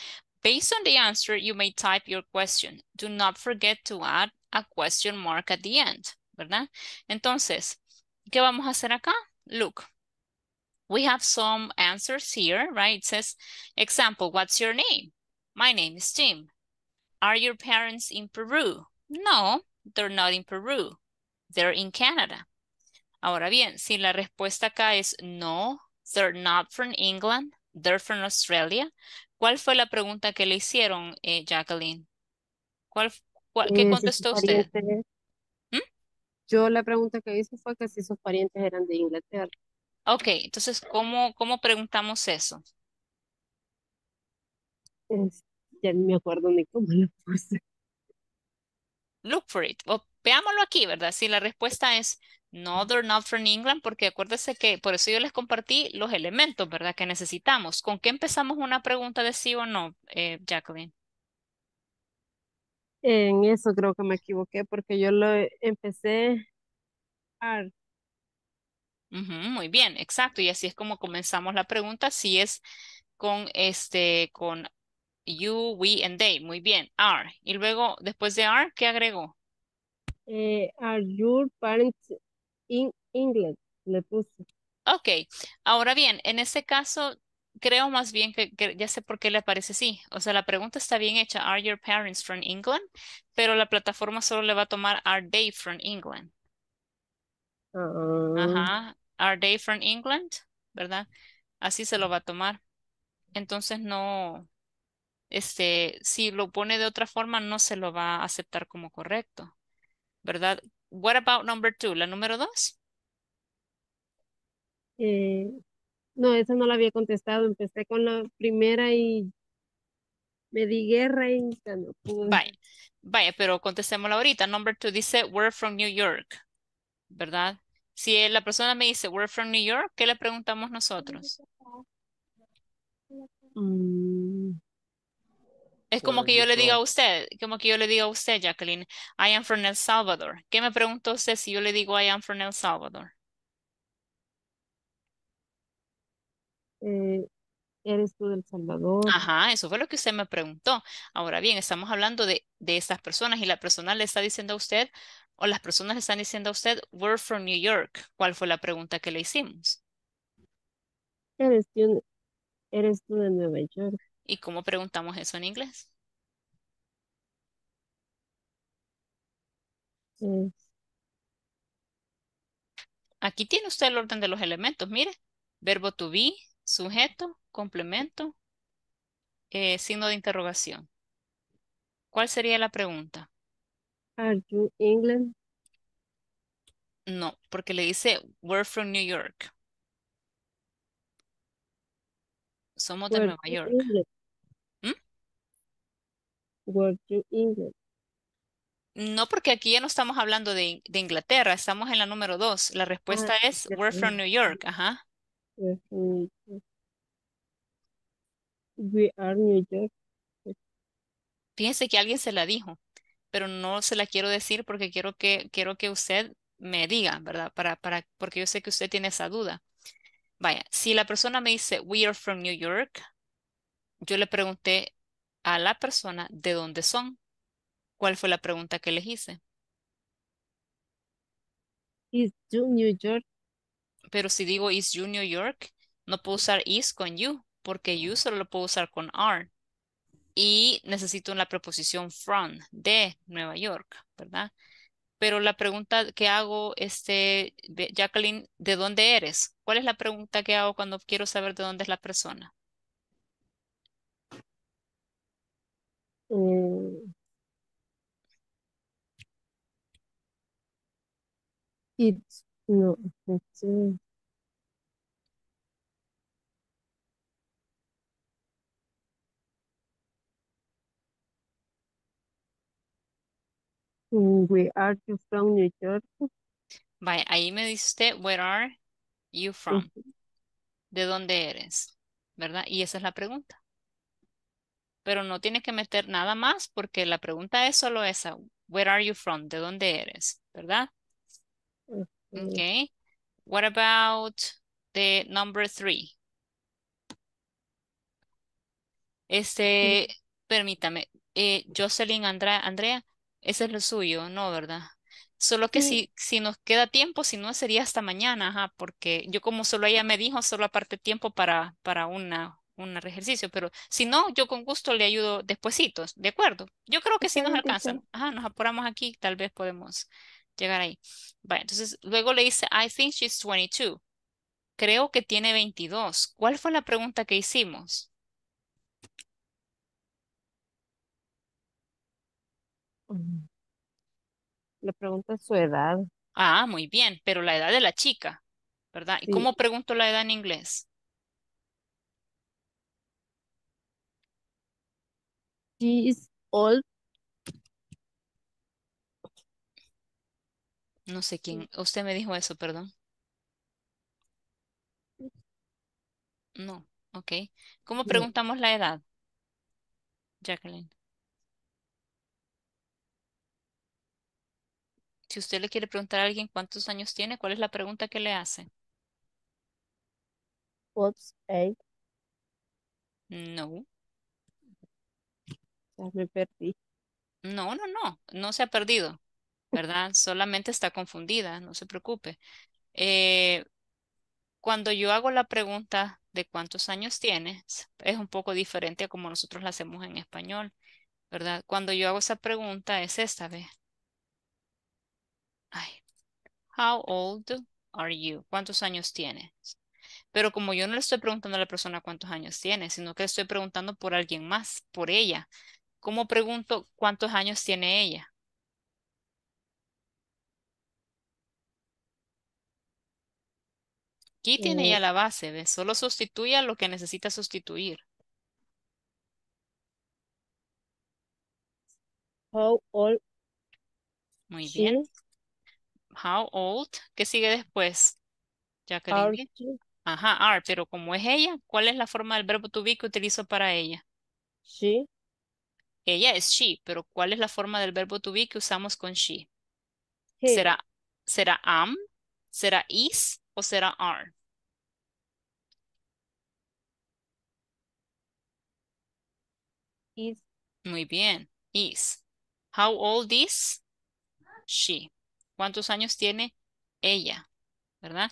Based on the answer, you may type your question. Do not forget to add a question mark at the end, ¿verdad? Entonces, ¿qué vamos a hacer acá? Look, we have some answers here, right? It says, example, what's your name? My name is Tim. Are your parents in Peru? No, they're not in Peru. They're in Canada. Ahora bien, si la respuesta acá es no, they're not from England, they're from Australia, ¿cuál fue la pregunta que le hicieron, eh, Jacqueline? ¿Cuál, ¿Qué eh, contestó usted? ¿Mm? Yo la pregunta que hice fue que si sus parientes eran de Inglaterra. Ok, entonces, ¿cómo, cómo preguntamos eso? ya no me acuerdo ni cómo lo puse. Look for it. veámoslo aquí, ¿verdad? Si la respuesta es no, they're not from England, porque acuérdese que por eso yo les compartí los elementos, ¿verdad? Que necesitamos. ¿Con qué empezamos una pregunta de sí o no, eh, Jacqueline? En eso creo que me equivoqué porque yo lo e, empecé muy bien, exacto. Y así es como comenzamos la pregunta. Si es con este, con you, we, and they. Muy bien, are. Y luego, después de are, ¿qué agregó? Eh, are your parents in England? Le puse. Ok, ahora bien, en este caso creo más bien que, ya sé por qué le aparece así. O sea, la pregunta está bien hecha, ¿Are your parents from England? Pero la plataforma solo le va a tomar ¿Are they from England? Ah. Ajá, ¿Are they from England? ¿Verdad? Así se lo va a tomar. Entonces no, este, si lo pone de otra forma no se lo va a aceptar como correcto. ¿Verdad? What about number two, la número dos? Eh, no, esa no la había contestado. Empecé con la primera y me di guerra Vaya, vaya, pero contestémosla ahorita. Number two dice, we're from New York, ¿verdad? Si eh, la persona me dice, we're from New York, ¿qué le preguntamos nosotros? Mm. Es como que yo le diga a usted, como que yo le diga a usted, Jacqueline, I am from El Salvador. ¿Qué me pregunta usted si yo le digo I am from El Salvador? Eh, ¿Eres tú del Salvador? Ajá, eso fue lo que usted me preguntó. Ahora bien, estamos hablando de, de estas personas y la persona le está diciendo a usted, o las personas le están diciendo a usted, we're from New York. ¿Cuál fue la pregunta que le hicimos? ¿Eres tú, de Nueva York? ¿Y cómo preguntamos eso en inglés? Aquí tiene usted el orden de los elementos, mire. Verbo to be, Sujeto, complemento, eh, signo de interrogación. ¿Cuál sería la pregunta? Are you England? No, porque le dice we're from New York. Somos de Nueva York. ¿Mm? We're England. No, porque aquí ya no estamos hablando de, Inglaterra, estamos en la número dos. La ah, respuesta es we're from New York, ajá. We are New York. Piense que alguien se la dijo, pero no se la quiero decir porque quiero que, quiero que usted me diga, ¿verdad? Para, para, porque yo sé que usted tiene esa duda. Vaya, si la persona me dice, we are from New York, yo le pregunté a la persona de dónde son. ¿Cuál fue la pregunta que les hice? Is you New York? pero si digo is you New York, no puedo usar is con you, porque you ah. solo lo puedo usar con are. Y necesito la preposición from, de Nueva York, ¿verdad? Pero la pregunta que hago, este, Jacqueline, ¿de dónde eres? ¿Cuál es la pregunta que hago cuando quiero saber de dónde es la persona? It's mm. No, sí. Mm, are you from, New York? Vaya, ahí me dice usted, where are you from? ¿De dónde eres? ¿Verdad? Y esa es la pregunta. Pero no tiene que meter nada más porque la pregunta es solo esa. Where are you from? ¿De dónde eres? ¿Verdad? Mm. Okay. What about the number three? Este, mm. permítame, eh, Jocelyn, Andrea, Andrea, ese es lo suyo, ¿no? ¿Verdad? Solo que si, si nos queda tiempo, si no sería hasta mañana, ajá, porque yo como solo ella me dijo, solo aparte tiempo para, para una, un ejercicio, pero si no, yo con gusto le ayudo despuesitos, ¿de acuerdo? Yo creo que si nos pues, alcanzan. Ajá, nos apuramos aquí, tal vez podemos llegar ahí. entonces, luego le dice, I think she's 22. Creo que tiene 22. ¿Cuál fue la pregunta que hicimos? Mm. Le pregunta su edad. Ah, muy bien, pero la edad de la chica, ¿verdad? ¿Y cómo pregunto la edad en inglés? She old No sé quién. Usted me dijo eso, perdón. No, ok. ¿Cómo preguntamos la edad, Jacqueline? Si usted le quiere preguntar a alguien cuántos años tiene, ¿cuál es la pregunta que le hace? What's age? No. me perdí. No, no, no. No se ha perdido. ¿verdad? Solamente está confundida, no se preocupe. Eh, cuando yo hago la pregunta de cuántos años tienes, es un poco diferente a como nosotros la hacemos en español, ¿verdad? Cuando yo hago esa pregunta es esta vez. how old are you? ¿Cuántos años tienes? Pero como yo no le estoy preguntando a la persona cuántos años tiene, sino que le estoy preguntando por alguien más, por ella. ¿Cómo pregunto cuántos años tiene ella? Aquí tiene eh, ya la base, ¿ves? Solo sustituya lo que necesita sustituir. How old. Muy bien. How old. ¿Qué sigue después? Jacqueline. Ajá, are, pero como es ella, ¿cuál es la forma del verbo to be que utilizo para ella? She. Ella es she, pero ¿cuál es la forma del verbo to be que usamos con she? ¿Será, será am? ¿Será is? o será Is. Muy bien, is. How old is she? ¿Cuántos años tiene ella? ¿Verdad?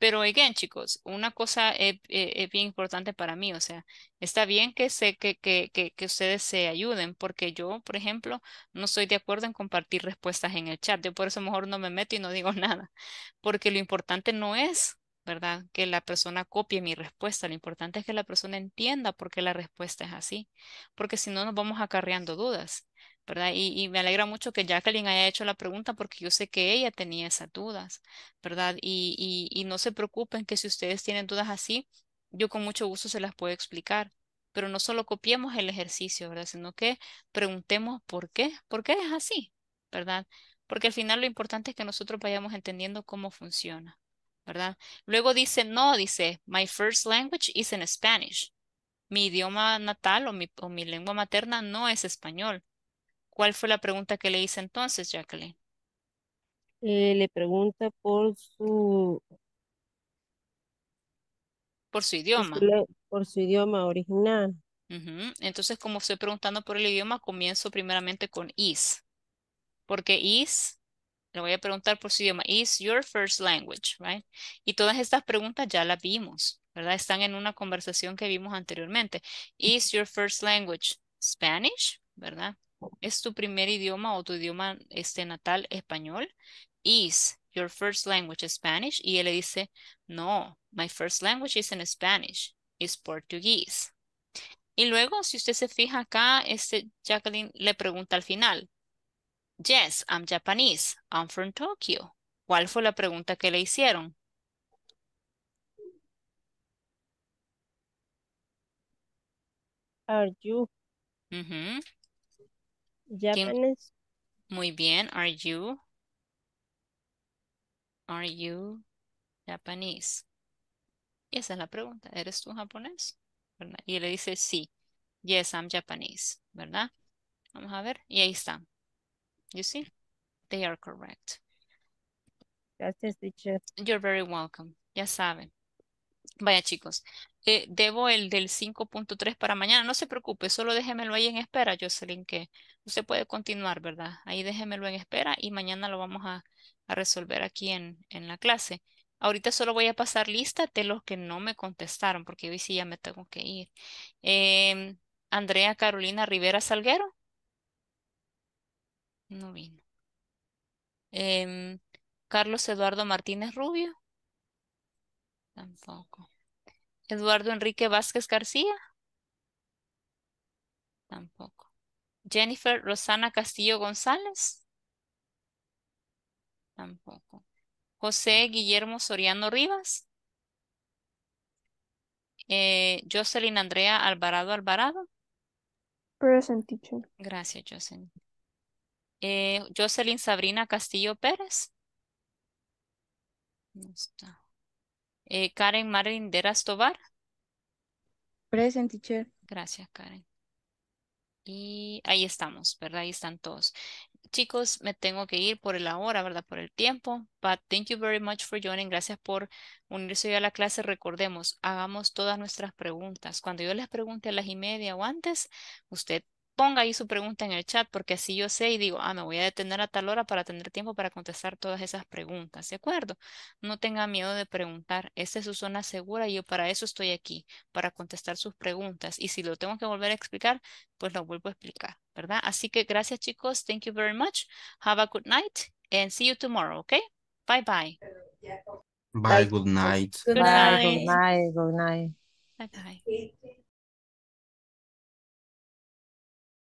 Pero, again, chicos, una cosa eh, es, bien importante para mí, o sea, está bien que, sé que, que, que, que, ustedes se ayuden, porque yo, por ejemplo, no estoy de acuerdo en compartir respuestas en el chat. Yo por eso mejor no me meto y no digo nada, porque lo importante no es, ¿verdad?, que la persona copie mi respuesta, lo importante es que la persona entienda por qué la respuesta es así, porque si no nos vamos acarreando dudas. ¿verdad? Y, me alegra mucho que Jacqueline haya hecho la pregunta porque yo sé que ella tenía esas dudas, ¿verdad? Y, no se preocupen que si ustedes tienen dudas así, yo con mucho gusto se las puedo explicar. Pero no solo copiemos el ejercicio, ¿verdad? Sino que preguntemos por qué, por qué es así, ¿verdad? Porque al final lo importante es que nosotros vayamos entendiendo cómo funciona, ¿verdad? Luego dice, no, dice, my first language is in Spanish. Mi idioma natal o mi lengua materna no es español. ¿Cuál fue la pregunta que le hice entonces, Jacqueline? Eh, le pregunta por su... Por su idioma. Por su idioma original. Entonces, como estoy preguntando por el idioma, comienzo primeramente con is. Porque is, le voy a preguntar por su idioma, is your first language, right? Y todas estas preguntas ya las vimos, ¿verdad? Están en una conversación que vimos anteriormente. Is your first language Spanish, ¿verdad? es tu primer idioma o tu idioma este, natal español. Is your first language Spanish? Y él le dice, no, my first language isn't Spanish, it's Portuguese. Y luego, si usted se fija acá, este Jacqueline le pregunta al final, yes, I'm Japanese, I'm from Tokyo. ¿Cuál fue la pregunta que le hicieron? Are you? Muy bien. Are you? Are you Japanese? Y esa es la pregunta. ¿Eres tú japonés? Y le dice sí. Yes, I'm Japanese. ¿Verdad? Vamos a ver. Y ahí está. You see? They are correct. You're very welcome. Ya saben. Vaya chicos, eh, debo el del 5.3 para mañana. No se preocupe, solo déjemelo ahí en espera, Jocelyn, que usted puede continuar, ¿verdad? Ahí déjemelo en espera y mañana lo vamos a, resolver aquí en, en, la clase. Ahorita solo voy a pasar lista de los que no me contestaron, porque hoy sí ya me tengo que ir. Em, Andrea Carolina Rivera Salguero. No vino. Em, Carlos Eduardo Martínez Rubio. Tampoco. Eduardo Enrique Vázquez García. Tampoco. Jennifer Rosana Castillo González. Tampoco. José Guillermo Soriano Rivas. Eh, Jocelyn Andrea Alvarado Alvarado. Present teacher. Gracias, Jocelyn. Eh, Jocelyn Sabrina Castillo Pérez. No está. Eh, Karen Marín de Tobar. Present, teacher. Gracias, Karen. Y ahí estamos, ¿verdad? Ahí están todos. Chicos, me tengo que ir por el hora, ¿verdad? Por el tiempo. But thank you very much for joining. Gracias por unirse hoy a la clase. Recordemos, hagamos todas nuestras preguntas. Cuando yo les pregunte a las y media o antes, usted ponga ahí su pregunta en el chat, porque así yo sé y digo, ah, me voy a detener a tal hora para tener tiempo para contestar todas esas preguntas, ¿de acuerdo? No tenga miedo de preguntar, esta es su zona segura y yo para eso estoy aquí, para contestar sus preguntas. Y si lo tengo que volver a explicar, pues lo vuelvo a explicar, ¿verdad? Así que gracias chicos, thank you very much, have a good night and see you tomorrow, ¿ok? Bye bye. Bye, good night. Good night, good night. Good night. Bye bye.